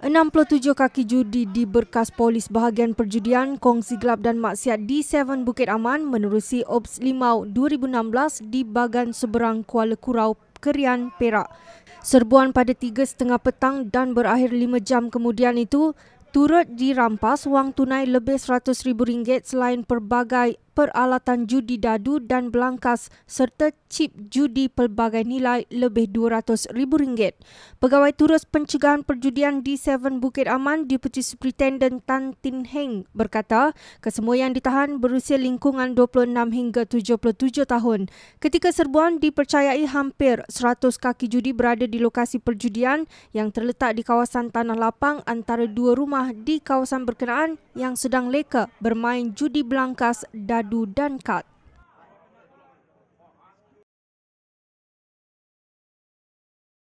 67 kaki judi di berkas polis bahagian perjudian kongsi gelap dan maksiat di Seven Bukit Aman menerusi Ops Limau 2016 di bagan seberang Kuala Kurau, Kerian, Perak. Serbuan pada 3.30 petang dan berakhir 5 jam kemudian itu turut dirampas wang tunai lebih RM100,000 selain pelbagai peralatan judi dadu dan belangkas serta chip judi pelbagai nilai lebih RM200,000. Pegawai Turus Pencegahan Perjudian di Seven Bukit Aman, Deputy Superintendent Tan Tin Heng berkata, kesemua yang ditahan berusia lingkungan 26 hingga 77 tahun. Ketika serbuan dipercayai hampir 100 kaki judi berada di lokasi perjudian yang terletak di kawasan Tanah Lapang antara dua rumah di kawasan berkenaan yang sedang leka bermain judi belangkas dadu kadu dan kat